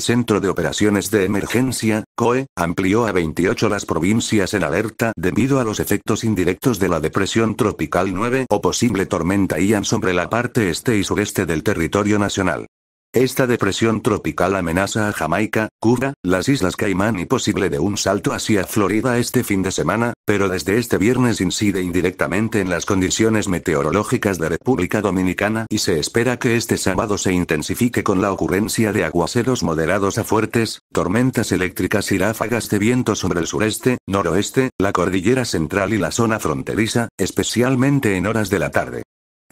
Centro de Operaciones de Emergencia, COE, amplió a 28 las provincias en alerta debido a los efectos indirectos de la depresión tropical 9 o posible tormenta Ian sobre la parte este y sureste del territorio nacional. Esta depresión tropical amenaza a Jamaica, Cuba, las Islas Caimán y posible de un salto hacia Florida este fin de semana, pero desde este viernes incide indirectamente en las condiciones meteorológicas de República Dominicana y se espera que este sábado se intensifique con la ocurrencia de aguaceros moderados a fuertes, tormentas eléctricas y ráfagas de viento sobre el sureste, noroeste, la cordillera central y la zona fronteriza, especialmente en horas de la tarde.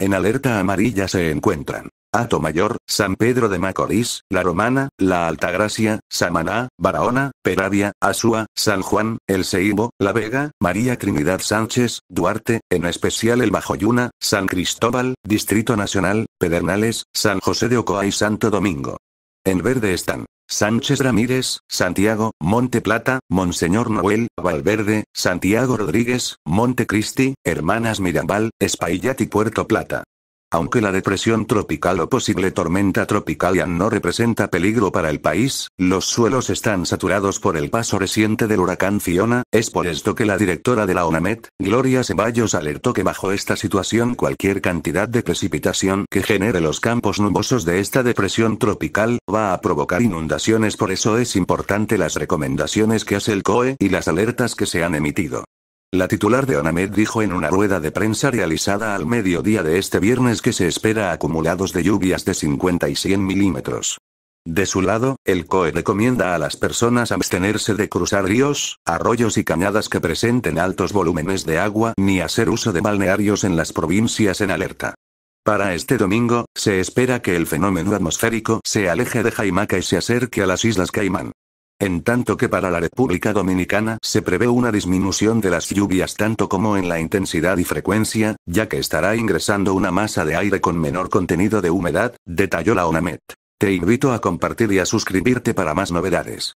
En alerta amarilla se encuentran. Atomayor, Mayor, San Pedro de Macorís, La Romana, La Altagracia, Samaná, Barahona, Peravia, Asúa, San Juan, El Seibo, La Vega, María Trinidad Sánchez, Duarte, en especial el Bajoyuna, San Cristóbal, Distrito Nacional, Pedernales, San José de Ocoa y Santo Domingo. En verde están. Sánchez Ramírez, Santiago, Monte Plata, Monseñor Noel, Valverde, Santiago Rodríguez, Monte Cristi, Hermanas Mirambal, Espaillat y Puerto Plata. Aunque la depresión tropical o posible tormenta tropical ya no representa peligro para el país, los suelos están saturados por el paso reciente del huracán Fiona, es por esto que la directora de la ONAMET, Gloria Ceballos, alertó que bajo esta situación cualquier cantidad de precipitación que genere los campos nubosos de esta depresión tropical, va a provocar inundaciones, por eso es importante las recomendaciones que hace el COE y las alertas que se han emitido. La titular de Onamed dijo en una rueda de prensa realizada al mediodía de este viernes que se espera acumulados de lluvias de 50 y 100 milímetros. De su lado, el COE recomienda a las personas abstenerse de cruzar ríos, arroyos y cañadas que presenten altos volúmenes de agua ni hacer uso de balnearios en las provincias en alerta. Para este domingo, se espera que el fenómeno atmosférico se aleje de Jaimaca y se acerque a las Islas Caimán. En tanto que para la República Dominicana se prevé una disminución de las lluvias tanto como en la intensidad y frecuencia, ya que estará ingresando una masa de aire con menor contenido de humedad, detalló la ONAMET. Te invito a compartir y a suscribirte para más novedades.